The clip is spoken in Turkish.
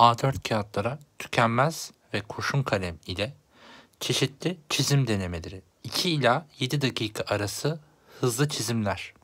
A4 kağıtlara tükenmez ve kurşun kalem ile çeşitli çizim denemeleri 2 ila 7 dakika arası hızlı çizimler